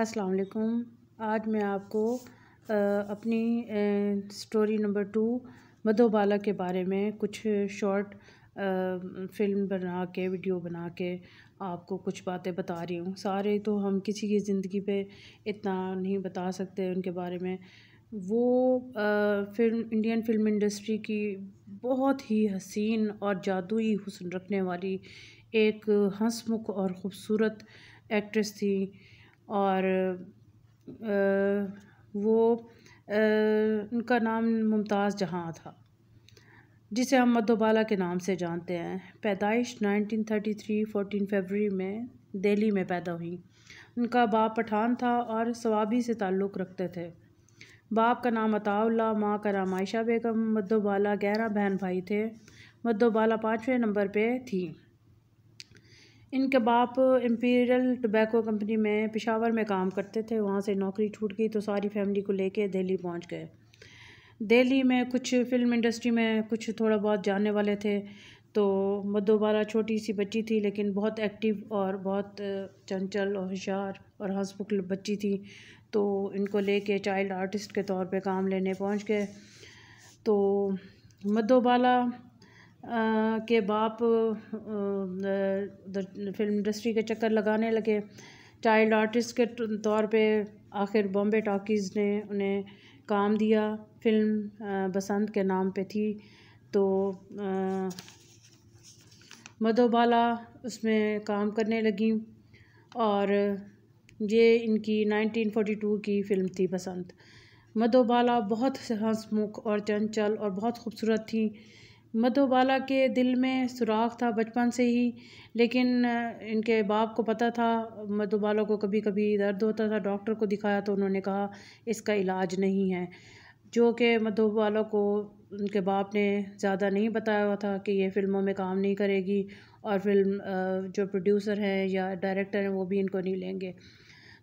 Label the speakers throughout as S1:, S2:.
S1: अस्सलाम वालेकुम आज मैं आपको आ, अपनी आ, स्टोरी नंबर टू मधोबाला के बारे में कुछ शॉर्ट फिल्म बना के वीडियो बना के आपको कुछ बातें बता रही हूँ सारे तो हम किसी की ज़िंदगी पे इतना नहीं बता सकते उनके बारे में वो आ, फिल्म इंडियन फिल्म इंडस्ट्री की बहुत ही हसीन और जादुई हुसन रखने वाली एक हंसमुख और ख़ूबसूरत एक्ट्रेस थी और वो उनका नाम मुमताज़ जहाँ था जिसे हम मधोबाला के नाम से जानते हैं पैदाइश 1933 14 फरवरी में दिल्ली में पैदा हुई उनका बाप पठान था और सवाबी से ताल्लुक़ रखते थे बाप का नाम अताउल्ला माँ का नाम आयशा बेगम मधोबाला ग्यारह बहन भाई थे मधोबाला पाँचवें नंबर पे थी इनके बाप इम्पीरियल टोबैको कंपनी में पिशावर में काम करते थे वहाँ से नौकरी छूट गई तो सारी फैमिली को लेके दिल्ली पहुँच गए दिल्ली में कुछ फिल्म इंडस्ट्री में कुछ थोड़ा बहुत जानने वाले थे तो मदोबारा छोटी सी बच्ची थी लेकिन बहुत एक्टिव और बहुत चंचल और होशियार और हंसपुकल बच्ची थी तो इनको लेके चाइल्ड आर्टिस्ट के तौर पे काम लेने पहुँच गए तो मदोबाला के बाप फिल्म इंडस्ट्री के चक्कर लगाने लगे चाइल्ड आर्टिस्ट के तौर पे आखिर बॉम्बे टॉकीज़ ने उन्हें काम दिया फिल्म बसंत के नाम पे थी तो मधोबाला उसमें काम करने लगी और ये इनकी 1942 की फ़िल्म थी बसंत मधोबाला बहुत हंसमुख और चंचल और बहुत खूबसूरत थी मधोबाला के दिल में सुराख था बचपन से ही लेकिन इनके बाप को पता था मधोबाला को कभी कभी दर्द होता था डॉक्टर को दिखाया तो उन्होंने कहा इसका इलाज नहीं है जो कि मधुबाला को उनके बाप ने ज़्यादा नहीं बताया हुआ था कि ये फ़िल्मों में काम नहीं करेगी और फिल्म जो प्रोड्यूसर हैं या डायरेक्टर हैं वो भी इनको नहीं लेंगे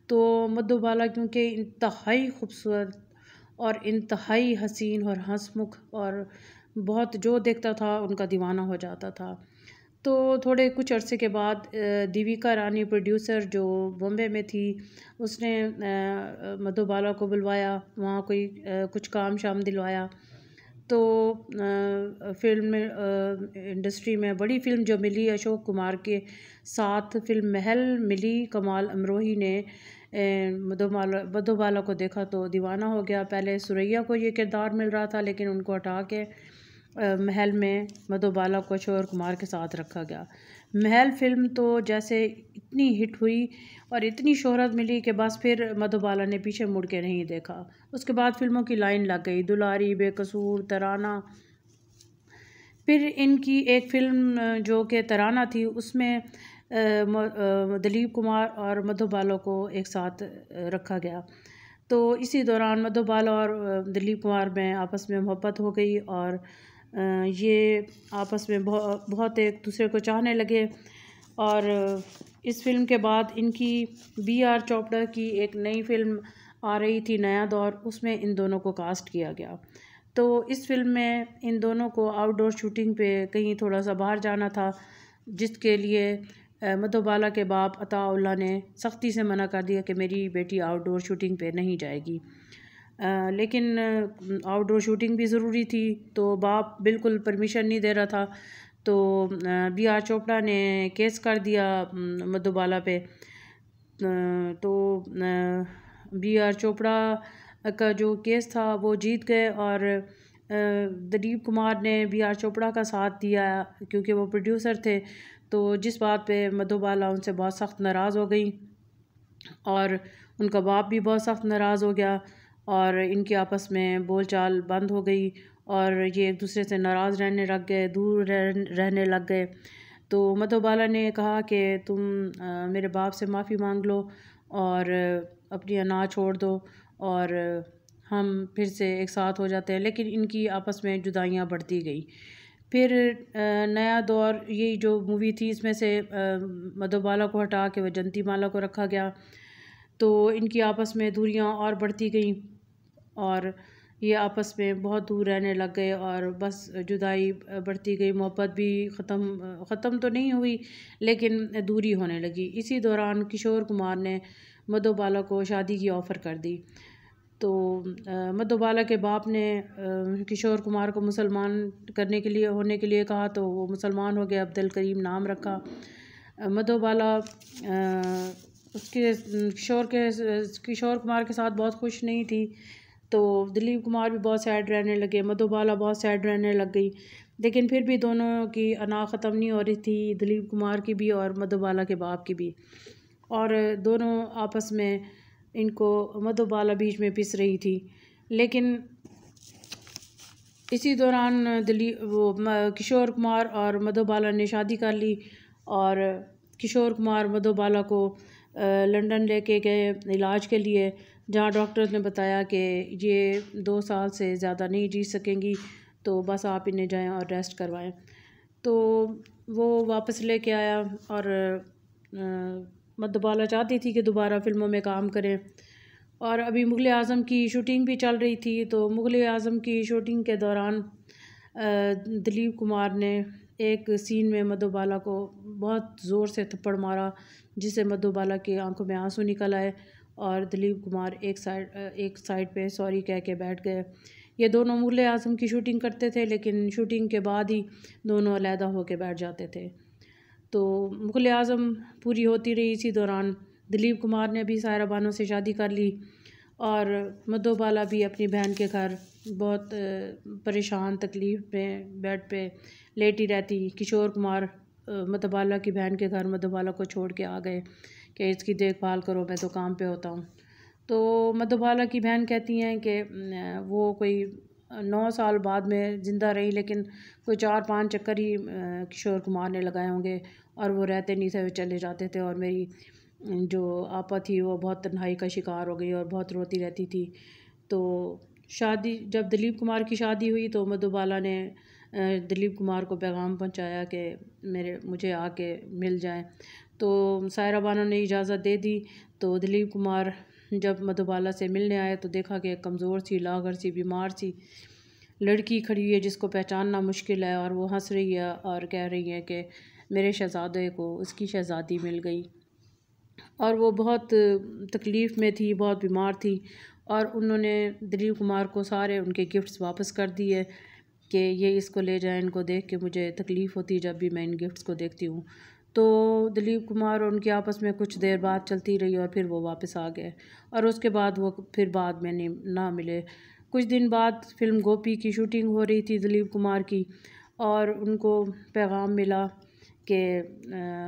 S1: तो मधुबाला क्योंकि इंतहाई खूबसूरत और इंतहाई हसीन और हंसमुख और बहुत जो देखता था उनका दीवाना हो जाता था तो थोड़े कुछ अरसे के बाद दीविका रानी प्रोड्यूसर जो बॉम्बे में थी उसने मधुबाला को बुलवाया वहाँ कोई कुछ काम शाम दिलवाया तो फिल्म इंडस्ट्री में बड़ी फिल्म जो मिली अशोक कुमार के साथ फिल्म महल मिली कमाल अमरोही ने मधुबाला मधुबाला को देखा तो दीवाना हो गया पहले सुरैया को ये किरदार मिल रहा था लेकिन उनको हटा के महल में मधुबाला को शोर कुमार के साथ रखा गया महल फिल्म तो जैसे इतनी हिट हुई और इतनी शोहरत मिली कि बस फिर मधुबाला ने पीछे मुड़ के नहीं देखा उसके बाद फिल्मों की लाइन लग गई दुलारी बेकसूर तराना फिर इनकी एक फ़िल्म जो कि तराना थी उसमें दिलीप कुमार और मधुबाला को एक साथ रखा गया तो इसी दौरान मधुबाला और दिलीप कुमार में आपस में मोहब्बत हो गई और ये आपस में बहुत एक दूसरे को चाहने लगे और इस फिल्म के बाद इनकी बी आर चोपड़ा की एक नई फिल्म आ रही थी नया दौर उसमें इन दोनों को कास्ट किया गया तो इस फिल्म में इन दोनों को आउटडोर शूटिंग पे कहीं थोड़ा सा बाहर जाना था जिसके लिए मधोबाला के बाप अताउल्ला ने सख्ती से मना कर दिया कि मेरी बेटी आउटडोर शूटिंग पे नहीं जाएगी आ, लेकिन आउटडोर शूटिंग भी ज़रूरी थी तो बाप बिल्कुल परमिशन नहीं दे रहा था तो बी आर चोपड़ा ने केस कर दिया मधुबाला पे तो बी आर चोपड़ा का जो केस था वो जीत गए और दिलीप कुमार ने बी आर चोपड़ा का साथ दिया क्योंकि वो प्रोड्यूसर थे तो जिस बात पे मधुबाला उनसे बहुत सख्त नाराज़ हो गई और उनका बाप भी बहुत सख्त नाराज़ हो गया और इनकी आपस में बोल चाल बंद हो गई और ये एक दूसरे से नाराज़ रहने लग गए दूर रहने लग गए तो मधोबाला ने कहा कि तुम आ, मेरे बाप से माफ़ी मांग लो और अपनी अना छोड़ दो और हम फिर से एक साथ हो जाते हैं लेकिन इनकी आपस में जुदाइयाँ बढ़ती गई फिर नया दौर ये जो मूवी थी इसमें से मधोबाला को हटा के वजंती माला को रखा गया तो इनकी आपस में दूरियां और बढ़ती गईं और ये आपस में बहुत दूर रहने लग गए और बस जुदाई बढ़ती गई मोहब्बत भी ख़त्म ख़त्म तो नहीं हुई लेकिन दूरी होने लगी इसी दौरान किशोर कुमार ने मधोबाला को शादी की ऑफ़र कर दी तो मधोबाला के बाप ने किशोर कुमार को मुसलमान करने के लिए होने के लिए कहा तो वो मुसलमान हो गया अब्दुल करीम नाम रखा मधोबाला उसके किशोर के किशोर कुमार के साथ बहुत खुश नहीं थी तो दिलीप कुमार भी बहुत सैड रहने लगे मधुबाला बहुत सैड रहने लग गई लेकिन फिर भी दोनों की अना ख़त्म नहीं हो रही थी दिलीप कुमार की भी और मधुबाला के बाप की भी और दोनों आपस में इनको मधुबाला बीच में पिस रही थी लेकिन इसी दौरान दिली वो किशोर कुमार और मधुबाला ने शादी कर ली और किशोर कुमार मधुबाला को लंदन लेके गए इलाज के लिए जहाँ डॉक्टर्स ने बताया कि ये दो साल से ज़्यादा नहीं जी सकेंगी तो बस आप इन्हें जाएं और रेस्ट करवाएं तो वो वापस लेके आया और मत चाहती थी कि दोबारा फिल्मों में काम करें और अभी मुग़ल आज़म की शूटिंग भी चल रही थी तो मुग़ल आज़म की शूटिंग के दौरान दिलीप कुमार ने एक सीन में मधुबाला को बहुत ज़ोर से थप्पड़ मारा जिससे मधुबाला की आंखों में आंसू निकल आए और दिलीप कुमार एक साइड एक साइड पे सॉरी कह के बैठ गए ये दोनों मुगल आजम की शूटिंग करते थे लेकिन शूटिंग के बाद ही दोनों अलहदा होकर बैठ जाते थे तो मुगल आजम पूरी होती रही इसी दौरान दिलीप कुमार ने भी सायरा बानो से शादी कर ली और मधोबाला भी अपनी बहन के घर बहुत परेशान तकलीफ में बेड पे लेटी रहती किशोर कुमार मधोबाला की बहन के घर मधोबाला को छोड़ के आ गए कि इसकी देखभाल करो मैं तो काम पे होता हूँ तो मधुबाला की बहन कहती हैं कि वो कोई नौ साल बाद में ज़िंदा रही लेकिन कोई चार पांच चक्कर ही किशोर कुमार ने लगाए होंगे और वो रहते नहीं थे वो चले जाते थे और मेरी जो आपा थी वो बहुत तन्हाई का शिकार हो गई और बहुत रोती रहती थी तो शादी जब दिलीप कुमार की शादी हुई तो मधुबाला ने दिलीप कुमार को पैगाम पहुंचाया कि मेरे मुझे आके मिल जाएं तो सायरा बानो ने इजाज़त दे दी तो दिलीप कुमार जब मधुबाला से मिलने आए तो देखा कि कमज़ोर सी लागर सी बीमार सी लड़की खड़ी हुई है जिसको पहचानना मुश्किल है और वो हंस रही है और कह रही है कि मेरे शहज़ादे को उसकी शहज़ादी मिल गई और वो बहुत तकलीफ़ में थी बहुत बीमार थी और उन्होंने दिलीप कुमार को सारे उनके गिफ्ट्स वापस कर दिए कि ये इसको ले जाए इनको देख के मुझे तकलीफ़ होती जब भी मैं इन गिफ्ट्स को देखती हूँ तो दिलीप कुमार और उनकी आपस में कुछ देर बाद चलती रही और फिर वो वापस आ गए और उसके बाद वो फिर बाद में ना मिले कुछ दिन बाद फिल्म गोपी की शूटिंग हो रही थी दिलीप कुमार की और उनको पैगाम मिला कि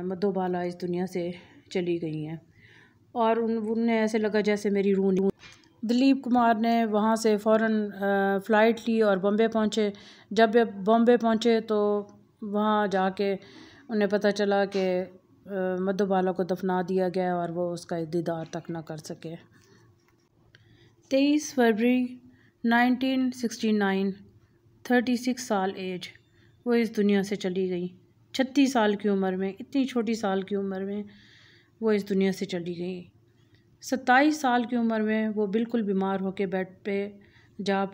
S1: मधोबाला इस दुनिया से चली गई हैं और उन उन्हें ऐसे लगा जैसे मेरी रून दिलीप कुमार ने वहाँ से फ़ौर फ़्लाइट ली और बॉम्बे पहुँचे जब बॉम्बे पहुँचे तो वहाँ जाके उन्हें पता चला कि मधुबाला को दफना दिया गया और वो उसका दीदार तक ना कर सके तेईस फरवरी 1969 36 साल एज वो इस दुनिया से चली गई छत्तीस साल की उम्र में इतनी छोटी साल की उम्र में वो इस दुनिया से चली गई सत्ताईस साल की उम्र में वो बिल्कुल बीमार होकर बेड पे जा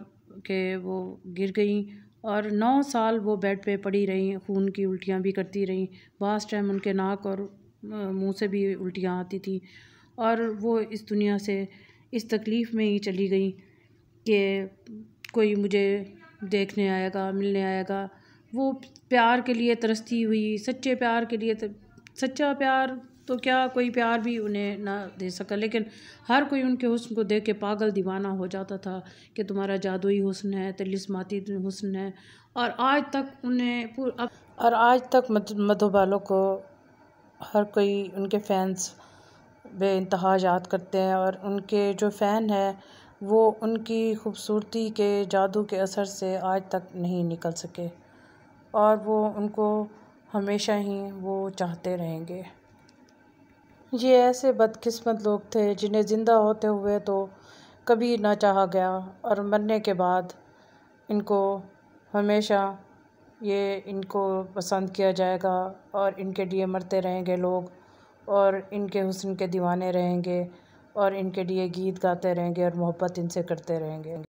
S1: के वो गिर गई और नौ साल वो बेड पे पड़ी रहीं खून की उल्टियाँ भी करती रहीं बास टाइम उनके नाक और मुंह से भी उल्टियाँ आती थी और वो इस दुनिया से इस तकलीफ़ में ही चली गई कि कोई मुझे देखने आएगा मिलने आएगा वो प्यार के लिए तरसती हुई सच्चे प्यार के लिए तर... सच्चा प्यार तो क्या कोई प्यार भी उन्हें ना दे सका लेकिन हर कोई उनके हुस्न को देख के पागल दीवाना हो जाता था कि तुम्हारा जादुई हुस्न है तलिसमाती हुस्न है और आज तक उन्हें अब और आज तक मधुबालों को हर कोई उनके फैंस बे इंतहा याद करते हैं और उनके जो फ़ैन हैं वो उनकी खूबसूरती के जादू के असर से आज तक नहीं निकल सके और वो उनको हमेशा ही वो चाहते रहेंगे ये ऐसे बदकिस्मत लोग थे जिन्हें ज़िंदा होते हुए तो कभी ना चाहा गया और मरने के बाद इनको हमेशा ये इनको पसंद किया जाएगा और इनके लिए मरते रहेंगे लोग और इनके हुसन के दीवाने रहेंगे और इनके लिए गीत गाते रहेंगे और मोहब्बत इनसे करते रहेंगे